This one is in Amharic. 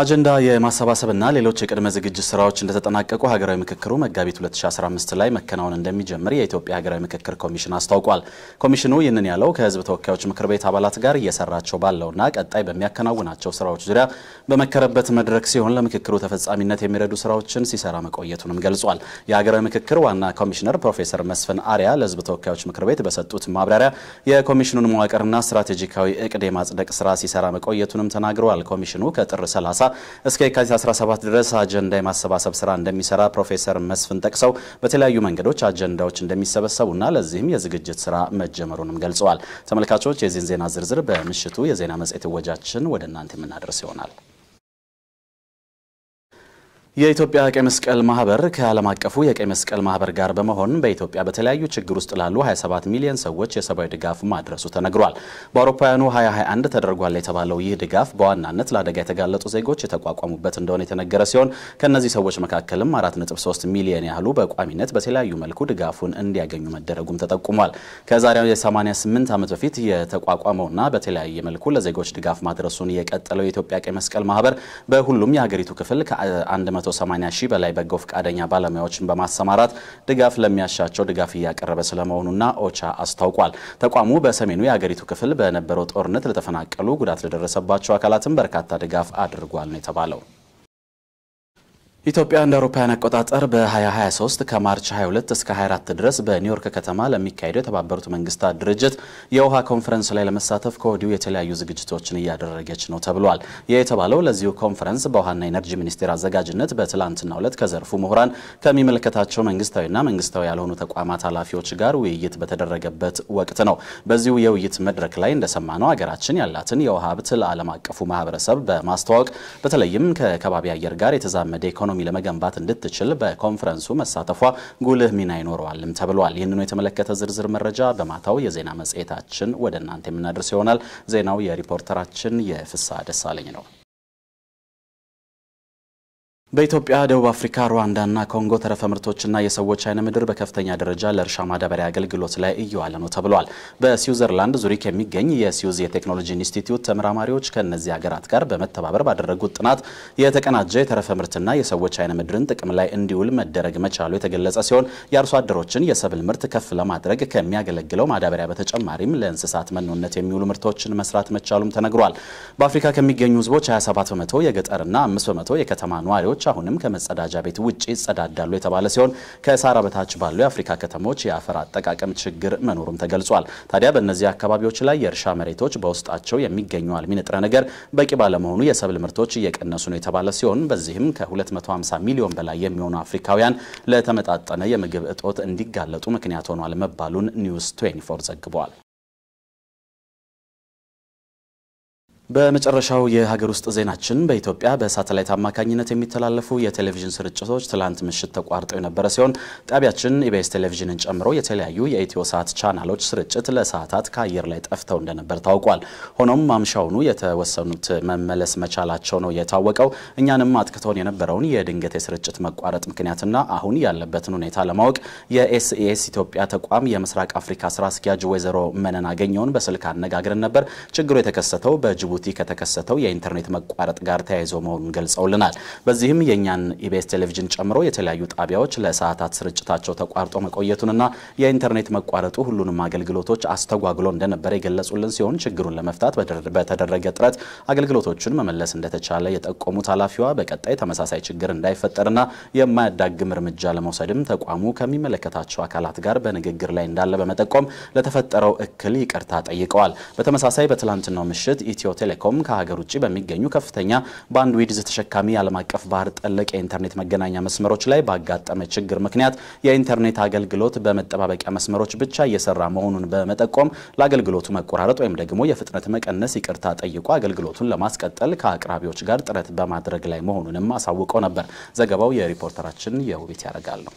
አጀንዳ የማሰባሰብና ሌሎች የቅድመ ዝግጅት ስራዎች እንደተጠናቀቁ ሀገራዊ ምክክሩ መጋቢት 2015 ላይ መከናወን እንደሚጀምር የኢትዮጵያ ሀገራዊ ምክክር ኮሚሽን አስታውቋል። ኮሚሽኑ ይህንን ያለው ከህዝብ ተወካዮች ምክር ቤት አባላት ጋር እየሰራቸው ባለውና ቀጣይ በሚያከናውናቸው ስራዎች ዙሪያ በመከረበት መድረክ ሲሆን ለምክክሩ ተፈጻሚነት የሚረዱ ስራዎችን ሲሰራ መቆየቱንም ገልጿል። የሀገራዊ ምክክር ዋና ኮሚሽነር ፕሮፌሰር መስፍን አሪያ ለህዝብ ተወካዮች ምክር ቤት በሰጡት ማብራሪያ የኮሚሽኑን መዋቅርና ስትራቴጂካዊ እቅድ የማጽደቅ ስራ ሲሰራ መቆየቱንም ተናግረዋል። ኮሚሽኑ ከጥር 30 እስከ የካቲት 17 ድረስ አጀንዳ የማሰባሰብ ስራ እንደሚሰራ ፕሮፌሰር መስፍን ጠቅሰው በተለያዩ መንገዶች አጀንዳዎች እንደሚሰበሰቡና ለዚህም የዝግጅት ስራ መጀመሩንም ገልጸዋል። ተመልካቾች የዚህን ዜና ዝርዝር በምሽቱ የዜና መጽሔት እወጃችን ወደ እናንተ የምናደርስ ይሆናል። የኢትዮጵያ ቀይ መስቀል ማህበር ከዓለም አቀፉ የቀይ መስቀል ማህበር ጋር በመሆን በኢትዮጵያ በተለያዩ ችግር ውስጥ ላሉ 27 ሚሊዮን ሰዎች የሰብአዊ ድጋፍ ማድረሱ ተነግሯል። በአውሮፓውያኑ 2021 ተደርጓል የተባለው ይህ ድጋፍ በዋናነት ለአደጋ የተጋለጡ ዜጎች የተቋቋሙበት እንደሆነ የተነገረ ሲሆን ከእነዚህ ሰዎች መካከልም 4.3 ሚሊዮን ያህሉ በቋሚነት በተለያዩ መልኩ ድጋፉን እንዲያገኙ መደረጉም ተጠቁሟል። ከዛሬው የ88 ዓመት በፊት የተቋቋመውና በተለያየ መልኩ ለዜጎች ድጋፍ ማድረሱን የቀጠለው የኢትዮጵያ ቀይ መስቀል ማህበር በሁሉም የሀገሪቱ ክፍል ከ ከ180 ሺህ በላይ በጎ ፈቃደኛ ባለሙያዎችን በማሰማራት ድጋፍ ለሚያሻቸው ድጋፍ እያቀረበ ስለመሆኑና ኦቻ አስታውቋል። ተቋሙ በሰሜኑ የአገሪቱ ክፍል በነበረው ጦርነት ለተፈናቀሉ፣ ጉዳት ለደረሰባቸው አካላትም በርካታ ድጋፍ አድርጓል ነው የተባለው። ኢትዮጵያ እንደ አውሮፓውያን አቆጣጠር በ2023 ከማርች 22 እስከ 24 ድረስ በኒውዮርክ ከተማ ለሚካሄደው የተባበሩት መንግስታት ድርጅት የውሃ ኮንፈረንስ ላይ ለመሳተፍ ከወዲሁ የተለያዩ ዝግጅቶችን እያደረገች ነው ተብሏል። ይህ የተባለው ለዚሁ ኮንፈረንስ በውሃና ኤነርጂ ሚኒስቴር አዘጋጅነት በትላንትናው ዕለት ከዘርፉ ምሁራን ከሚመለከታቸው መንግስታዊና መንግስታዊ ያልሆኑ ተቋማት ኃላፊዎች ጋር ውይይት በተደረገበት ወቅት ነው። በዚሁ የውይይት መድረክ ላይ እንደሰማነው ሀገራችን ያላትን የውሃ ሀብት ለዓለም አቀፉ ማህበረሰብ በማስተዋወቅ በተለይም ከከባቢ አየር ጋር የተዛመደ ኢኮኖሚ ኢኮኖሚ ለመገንባት እንድትችል በኮንፈረንሱ መሳተፏ ጉልህ ሚና ይኖረዋልም ተብሏል። ይህንኑ የተመለከተ ዝርዝር መረጃ በማታው የዜና መጽሔታችን ወደ እናንተ የምናደርስ ይሆናል። ዜናው የሪፖርተራችን የፍሳ ደሳለኝ ነው። በኢትዮጵያ ደቡብ አፍሪካ፣ ሩዋንዳና ኮንጎ ተረፈ ምርቶችና የሰዎች አይነ ምድር በከፍተኛ ደረጃ ለእርሻ ማዳበሪያ አገልግሎት ላይ እየዋለ ነው ተብሏል። በስዊዘርላንድ ዙሪክ የሚገኝ የስዊዝ የቴክኖሎጂ ኢንስቲትዩት ተመራማሪዎች ከእነዚህ ሀገራት ጋር በመተባበር ባደረጉት ጥናት የተቀናጀ የተረፈ ምርትና የሰዎች አይነ ምድርን ጥቅም ላይ እንዲውል መደረግ መቻሉ የተገለጸ ሲሆን የአርሶ አደሮችን የሰብል ምርት ከፍ ለማድረግ ከሚያገለግለው ማዳበሪያ በተጨማሪም ለእንስሳት መኖነት የሚውሉ ምርቶችን መስራት መቻሉም ተነግሯል። በአፍሪካ ከሚገኙ ህዝቦች 27 በመቶ የገጠርና 5 በመቶ የከተማ ነዋሪዎች ሰዎች አሁንም ከመጸዳጃ ቤት ውጭ ይጸዳዳሉ የተባለ ሲሆን ከሳራ በታች ባሉ የአፍሪካ ከተሞች የአፈር አጠቃቀም ችግር መኖሩም ተገልጿል። ታዲያ በእነዚህ አካባቢዎች ላይ የእርሻ መሬቶች በውስጣቸው የሚገኙ አልሚ ንጥረ ነገር በቂ ባለመሆኑ የሰብል ምርቶች እየቀነሱ ነው የተባለ ሲሆን በዚህም ከ250 ሚሊዮን በላይ የሚሆኑ አፍሪካውያን ለተመጣጠነ የምግብ እጦት እንዲጋለጡ ምክንያት ሆኗል መባሉን ኒውስ 24 ዘግቧል። በመጨረሻው የሀገር ውስጥ ዜናችን በኢትዮጵያ በሳተላይት አማካኝነት የሚተላለፉ የቴሌቪዥን ስርጭቶች ትላንት ምሽት ተቋርጠው የነበረ ሲሆን ጣቢያችን ኢቢኤስ ቴሌቪዥንን ጨምሮ የተለያዩ የኢትዮ ሰዓት ቻናሎች ስርጭት ለሰዓታት ከአየር ላይ ጠፍተው እንደነበር ታውቋል። ሆኖም ማምሻውኑ የተወሰኑት መመለስ መቻላቸው ነው የታወቀው። እኛንም አጥቅቶን የነበረውን የድንገት የስርጭት መቋረጥ ምክንያትና አሁን ያለበትን ሁኔታ ለማወቅ የኤስኢኤስ ኢትዮጵያ ተቋም የምስራቅ አፍሪካ ስራ አስኪያጅ ወይዘሮ መነን አገኘውን በስልክ አነጋግረን ነበር። ችግሩ የተከሰተው በጅቡ ጅቡቲ ከተከሰተው የኢንተርኔት መቋረጥ ጋር ተያይዞ መሆኑን ገልጸውልናል። በዚህም የእኛን ኢቢኤስ ቴሌቪዥን ጨምሮ የተለያዩ ጣቢያዎች ለሰዓታት ስርጭታቸው ተቋርጦ መቆየቱንና የኢንተርኔት መቋረጡ ሁሉንም አገልግሎቶች አስተጓጉሎ እንደነበረ የገለጹልን ሲሆን ችግሩን ለመፍታት በተደረገ ጥረት አገልግሎቶቹን መመለስ እንደተቻለ የጠቆሙት ኃላፊዋ በቀጣይ ተመሳሳይ ችግር እንዳይፈጠርና የማያዳግም እርምጃ ለመውሰድም ተቋሙ ከሚመለከታቸው አካላት ጋር በንግግር ላይ እንዳለ በመጠቆም ለተፈጠረው እክል ይቅርታ ጠይቀዋል። በተመሳሳይ በትላንትናው ምሽት ኢትዮ ቴሌኮም ከሀገር ውጭ በሚገኙ ከፍተኛ ባንድዊድዝ ተሸካሚ ዓለም አቀፍ ባህር ጠለቅ የኢንተርኔት መገናኛ መስመሮች ላይ ባጋጠመ ችግር ምክንያት የኢንተርኔት አገልግሎት በመጠባበቂያ መስመሮች ብቻ እየሰራ መሆኑን በመጠቆም ለአገልግሎቱ መቆራረጥ ወይም ደግሞ የፍጥነት መቀነስ ይቅርታ ጠይቆ አገልግሎቱን ለማስቀጠል ከአቅራቢዎች ጋር ጥረት በማድረግ ላይ መሆኑንም አሳውቀው ነበር። ዘገባው የሪፖርተራችን የውቤት ያደርጋል ነው።